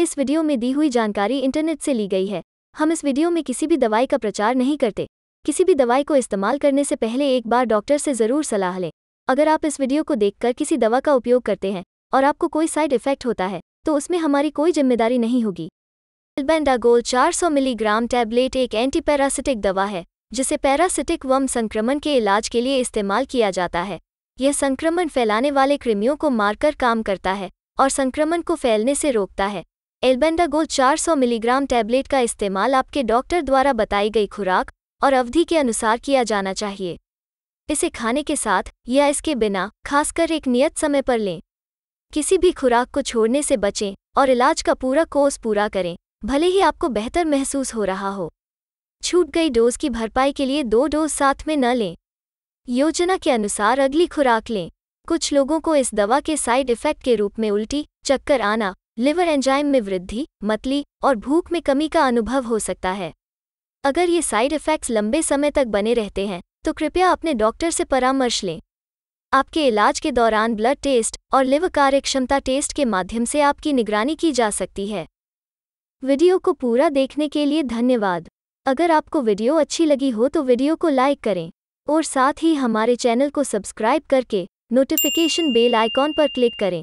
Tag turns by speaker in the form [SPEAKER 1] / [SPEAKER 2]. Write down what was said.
[SPEAKER 1] इस वीडियो में दी हुई जानकारी इंटरनेट से ली गई है हम इस वीडियो में किसी भी दवाई का प्रचार नहीं करते किसी भी दवाई को इस्तेमाल करने से पहले एक बार डॉक्टर से ज़रूर सलाह लें अगर आप इस वीडियो को देखकर किसी दवा का उपयोग करते हैं और आपको कोई साइड इफेक्ट होता है तो उसमें हमारी कोई जिम्मेदारी नहीं होगी एल्बेंडागोल 400 मिलीग्राम टैबलेट एक एंटीपैरासिटिक दवा है जिसे पैरासिटिक वम संक्रमण के इलाज के लिए इस्तेमाल किया जाता है यह संक्रमण फैलाने वाले कृमियों को मारकर काम करता है और संक्रमण को फैलने से रोकता है एल्बेंडागोल 400 मिलीग्राम टैबलेट का इस्तेमाल आपके डॉक्टर द्वारा बताई गई खुराक और अवधि के अनुसार किया जाना चाहिए इसे खाने के साथ या इसके बिना खासकर एक नियत समय पर लें किसी भी खुराक को छोड़ने से बचें और इलाज का पूरा कोर्स पूरा करें भले ही आपको बेहतर महसूस हो रहा हो छूट गई डोज की भरपाई के लिए दो डोज साथ में न लें योजना के अनुसार अगली खुराक लें कुछ लोगों को इस दवा के साइड इफेक्ट के रूप में उल्टी चक्कर आना लिवर एंजाइम में वृद्धि मतली और भूख में कमी का अनुभव हो सकता है अगर ये साइड इफ़ेक्ट्स लंबे समय तक बने रहते हैं तो कृपया अपने डॉक्टर से परामर्श लें आपके इलाज के दौरान ब्लड टेस्ट और लिव कार्यक्षमता टेस्ट के माध्यम से आपकी निगरानी की जा सकती है वीडियो को पूरा देखने के लिए धन्यवाद अगर आपको वीडियो अच्छी लगी हो तो वीडियो को लाइक करें और साथ ही हमारे चैनल को सब्सक्राइब करके नोटिफिकेशन बेल आइकॉन पर क्लिक करें